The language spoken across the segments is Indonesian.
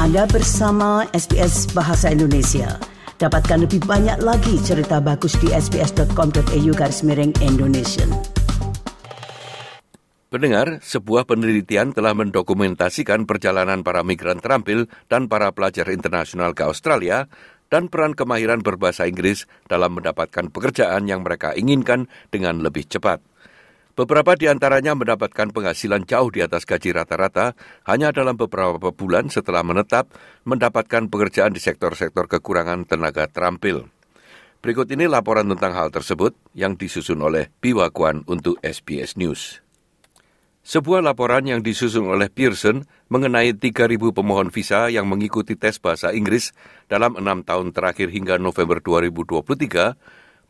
Anda bersama SBS Bahasa Indonesia. Dapatkan lebih banyak lagi cerita bagus di sbs.com.au garis miring Indonesia. Pendengar, sebuah penelitian telah mendokumentasikan perjalanan para migran terampil dan para pelajar internasional ke Australia dan peran kemahiran berbahasa Inggris dalam mendapatkan pekerjaan yang mereka inginkan dengan lebih cepat. Beberapa di antaranya mendapatkan penghasilan jauh di atas gaji rata-rata hanya dalam beberapa bulan setelah menetap mendapatkan pekerjaan di sektor-sektor kekurangan tenaga terampil. Berikut ini laporan tentang hal tersebut yang disusun oleh Biwakuan untuk SBS News. Sebuah laporan yang disusun oleh Pearson mengenai 3.000 pemohon visa yang mengikuti tes bahasa Inggris dalam enam tahun terakhir hingga November 2023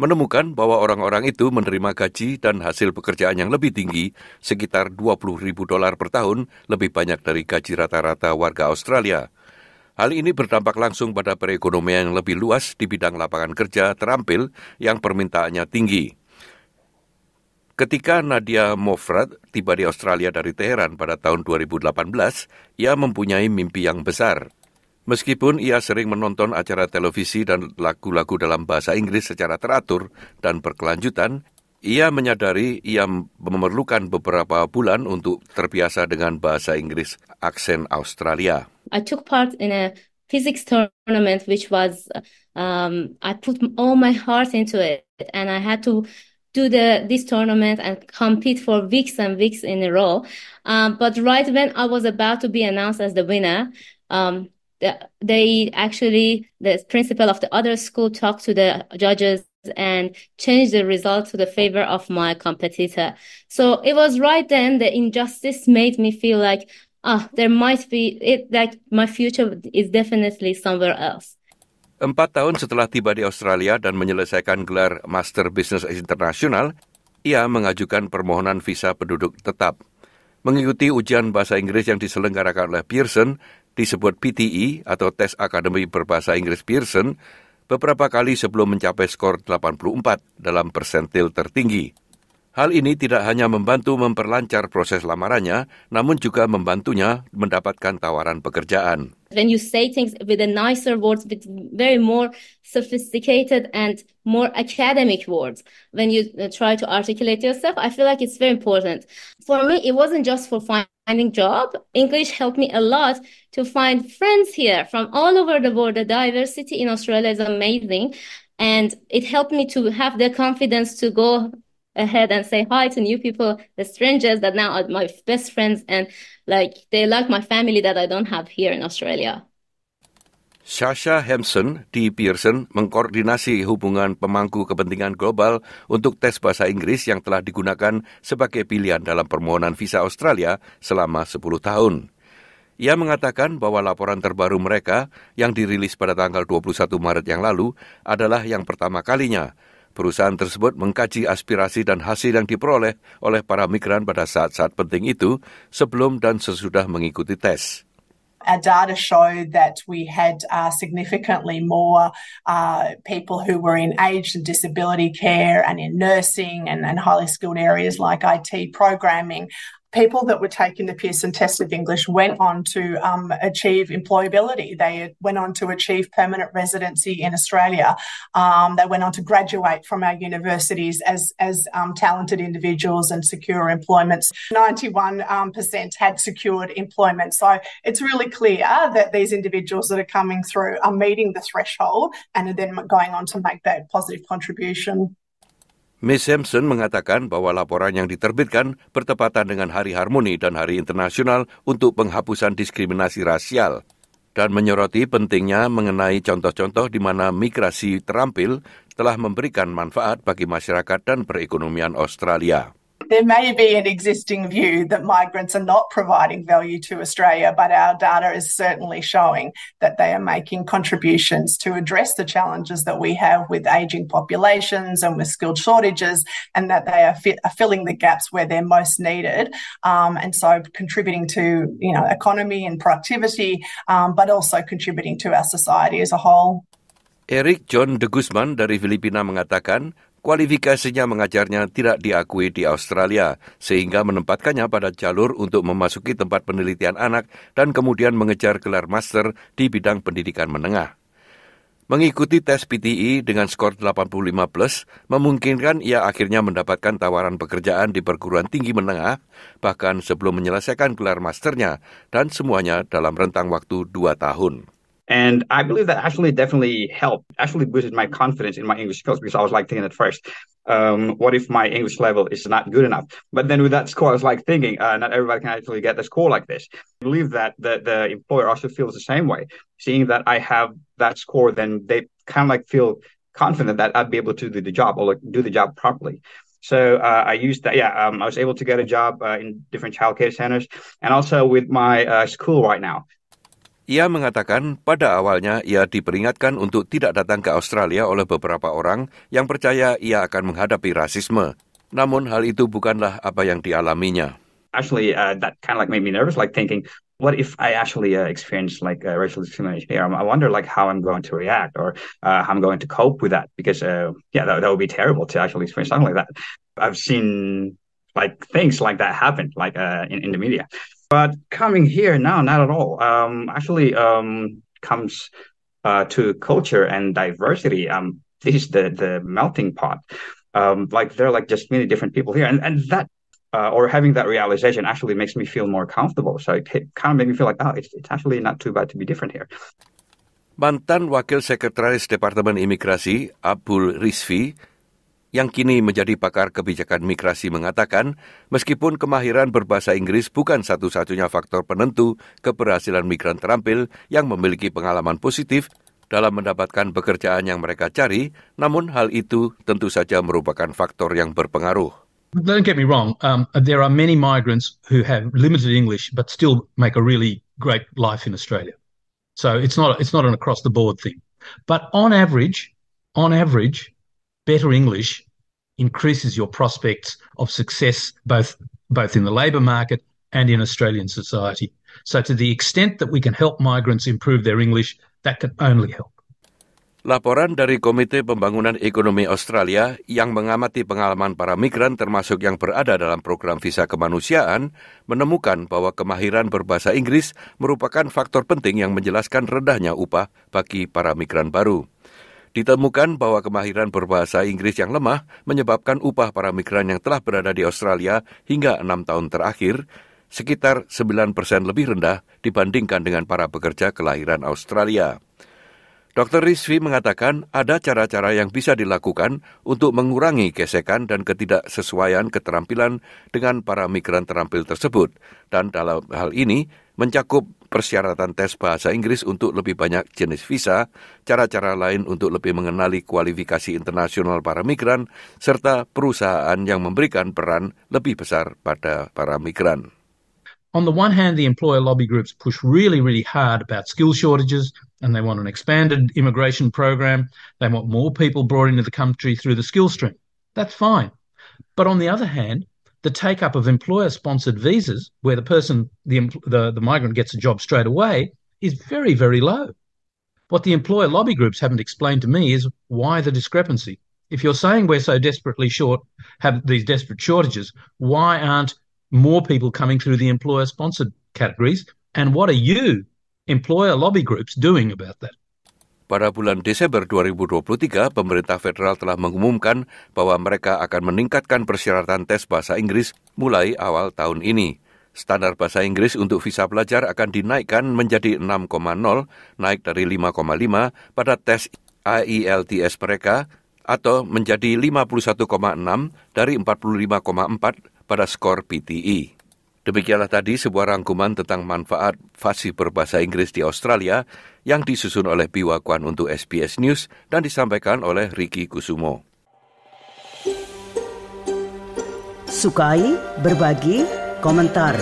menemukan bahwa orang-orang itu menerima gaji dan hasil pekerjaan yang lebih tinggi, sekitar 20 ribu dolar per tahun, lebih banyak dari gaji rata-rata warga Australia. Hal ini berdampak langsung pada perekonomian yang lebih luas di bidang lapangan kerja terampil yang permintaannya tinggi. Ketika Nadia Mofrad tiba di Australia dari Teheran pada tahun 2018, ia mempunyai mimpi yang besar – Meskipun ia sering menonton acara televisi dan lagu-lagu dalam bahasa Inggris secara teratur dan berkelanjutan, ia menyadari ia memerlukan beberapa bulan untuk terbiasa dengan bahasa Inggris aksen Australia. I took part in a physics tournament which was um, I put all my heart into it and I had to do the this tournament and compete for weeks and weeks in a row. Um, but right when I was about to be announced as the winner, um, they actually the principal of the other school talked to the judges and changed the result to the favor of my competitor. So it was right then the injustice made me feel like ah there might be it like my future is definitely somewhere else. Empat tahun setelah tiba di Australia dan menyelesaikan gelar Master Business International, ia mengajukan permohonan visa penduduk tetap. Mengikuti ujian bahasa Inggris yang diselenggarakan oleh Pearson, disebut PTE atau Tes Akademi Berbahasa Inggris Pearson beberapa kali sebelum mencapai skor 84 dalam persentil tertinggi. Hal ini tidak hanya membantu memperlancar proses lamarannya, namun juga membantunya mendapatkan tawaran pekerjaan. When you say things with a nicer words, with very more sophisticated and more academic words, when you uh, try to articulate yourself, I feel like it's very important. For me, it wasn't just for fun. finding job. English helped me a lot to find friends here from all over the world. The diversity in Australia is amazing. And it helped me to have the confidence to go ahead and say hi to new people, the strangers that now are my best friends and like they like my family that I don't have here in Australia. Sasha Hampson di Pearson mengkoordinasi hubungan pemangku kepentingan global untuk tes bahasa Inggris yang telah digunakan sebagai pilihan dalam permohonan visa Australia selama 10 tahun. Ia mengatakan bahwa laporan terbaru mereka yang dirilis pada tanggal 21 Maret yang lalu adalah yang pertama kalinya. Perusahaan tersebut mengkaji aspirasi dan hasil yang diperoleh oleh para migran pada saat-saat penting itu sebelum dan sesudah mengikuti tes. Our data showed that we had uh, significantly more uh, people who were in aged and disability care and in nursing and, and highly skilled areas like IT programming people that were taking the Pearson Test of English went on to um, achieve employability. They went on to achieve permanent residency in Australia. Um, they went on to graduate from our universities as as um, talented individuals and secure employments. Ninety one um, percent had secured employment. So it's really clear that these individuals that are coming through are meeting the threshold and are then going on to make that positive contribution. Miss Sampson mengatakan bahwa laporan yang diterbitkan bertepatan dengan Hari Harmoni dan Hari Internasional untuk Penghapusan Diskriminasi Rasial dan menyoroti pentingnya mengenai contoh-contoh di mana migrasi terampil telah memberikan manfaat bagi masyarakat dan perekonomian Australia. there may be an existing view that migrants are not providing value to Australia, but our data is certainly showing that they are making contributions to address the challenges that we have with aging populations and with skilled shortages, and that they are, are filling the gaps where they're most needed, um, and so contributing to you know economy and productivity, um, but also contributing to our society as a whole. Eric John de Guzman dari Filipina mengatakan Kualifikasinya mengajarnya tidak diakui di Australia, sehingga menempatkannya pada jalur untuk memasuki tempat penelitian anak dan kemudian mengejar gelar master di bidang pendidikan menengah. Mengikuti tes PTE dengan skor 85 plus memungkinkan ia akhirnya mendapatkan tawaran pekerjaan di perguruan tinggi menengah, bahkan sebelum menyelesaikan gelar masternya, dan semuanya dalam rentang waktu 2 tahun. And I believe that actually definitely helped, actually boosted my confidence in my English skills because I was like thinking at first, um, what if my English level is not good enough? But then with that score, I was like thinking, uh, not everybody can actually get the score like this. I believe that the, the employer also feels the same way. Seeing that I have that score, then they kind of like feel confident that I'd be able to do the job or like do the job properly. So uh, I used that. Yeah, um, I was able to get a job uh, in different childcare centers, and also with my uh, school right now. Ia mengatakan pada awalnya ia diperingatkan untuk tidak datang ke Australia oleh beberapa orang yang percaya ia akan menghadapi rasisme. Namun hal itu bukanlah apa yang dialaminya. Actually, uh, that kind of like made me nervous, like thinking, what if I actually uh, experience like uh, racial discrimination here? I wonder like how I'm going to react or uh, how I'm going to cope with that because uh, yeah, that, that would be terrible to actually experience something like that. I've seen like things like that happen like uh, in, in the media. But coming here now, not at all. Um, actually, um, comes uh, to culture and diversity. Um, this is the the melting pot. Um, like there are like just many different people here, and and that uh, or having that realization actually makes me feel more comfortable. So it, it kind of made me feel like, oh, it's, it's actually not too bad to be different here. Mantan Wakil Sekretaris Departemen Imigrasi Abdul Rizvi yang kini menjadi pakar kebijakan migrasi mengatakan, meskipun kemahiran berbahasa Inggris bukan satu-satunya faktor penentu keberhasilan migran terampil yang memiliki pengalaman positif dalam mendapatkan pekerjaan yang mereka cari, namun hal itu tentu saja merupakan faktor yang berpengaruh. Don't get me wrong. Um, there are many migrants who have limited English, but still make a really great life in Australia. So it's not it's not an across the board thing. But on average, on average, better English increases your prospects of success both both in the labour market and in Australian society. So to the extent that we can help migrants improve their English, that can only help. Laporan dari Komite Pembangunan Ekonomi Australia yang mengamati pengalaman para migran termasuk yang berada dalam program visa kemanusiaan menemukan bahwa kemahiran berbahasa Inggris merupakan faktor penting yang menjelaskan rendahnya upah bagi para migran baru. Ditemukan bahwa kemahiran berbahasa Inggris yang lemah menyebabkan upah para migran yang telah berada di Australia hingga enam tahun terakhir sekitar 9 persen lebih rendah dibandingkan dengan para pekerja kelahiran Australia. Dr. Rizvi mengatakan ada cara-cara yang bisa dilakukan untuk mengurangi gesekan dan ketidaksesuaian keterampilan dengan para migran terampil tersebut. Dan dalam hal ini mencakup persyaratan tes bahasa Inggris untuk lebih banyak jenis visa, cara-cara lain untuk lebih mengenali kualifikasi internasional para migran, serta perusahaan yang memberikan peran lebih besar pada para migran. On the one hand, the employer lobby groups push really, really hard about skill shortages, and they want an expanded immigration program. They want more people brought into the country through the skill stream. That's fine. But on the other hand, the take up of employer sponsored visas, where the person, the, the, the migrant gets a job straight away, is very, very low. What the employer lobby groups haven't explained to me is why the discrepancy. If you're saying we're so desperately short, have these desperate shortages, why aren't more people coming through the employer sponsored categories? And what are you employer lobby groups doing about that? Pada bulan Desember 2023, pemerintah federal telah mengumumkan bahwa mereka akan meningkatkan persyaratan tes bahasa Inggris mulai awal tahun ini. Standar bahasa Inggris untuk visa pelajar akan dinaikkan menjadi 6,0, naik dari 5,5 pada tes IELTS mereka, atau menjadi 51,6 dari 45,4 pada skor PTE. Demikianlah tadi sebuah rangkuman tentang manfaat fasih berbahasa Inggris di Australia yang disusun oleh Piwakuan untuk SBS News dan disampaikan oleh Ricky Kusumo. Sukai, berbagi, komentar.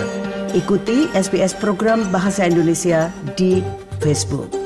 Ikuti SBS program Bahasa Indonesia di Facebook.